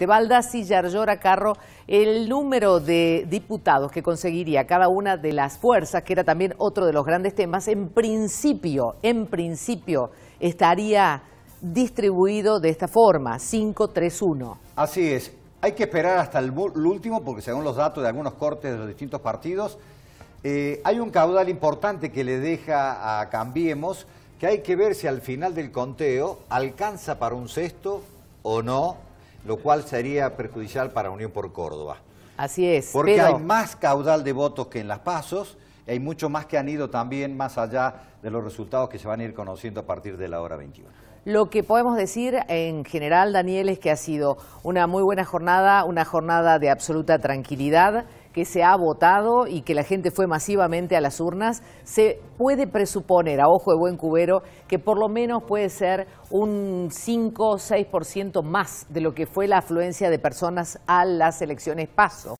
de y Carro el número de diputados que conseguiría cada una de las fuerzas, que era también otro de los grandes temas, en principio, en principio estaría distribuido de esta forma, 5-3-1. Así es, hay que esperar hasta el, último, porque según los datos de algunos cortes de los distintos partidos, eh, hay un caudal importante que le deja a Cambiemos, que hay que ver si al final del conteo alcanza para un sexto o no lo cual sería perjudicial para Unión por Córdoba. Así es. Porque hay más caudal de votos que en las pasos, y hay mucho más que han ido también más allá de los resultados que se van a ir conociendo a partir de la hora 21. Lo que podemos decir en general, Daniel, es que ha sido una muy buena jornada, una jornada de absoluta tranquilidad que se ha votado y que la gente fue masivamente a las urnas, se puede presuponer, a ojo de buen cubero, que por lo menos puede ser un 5 o 6% más de lo que fue la afluencia de personas a las elecciones paso.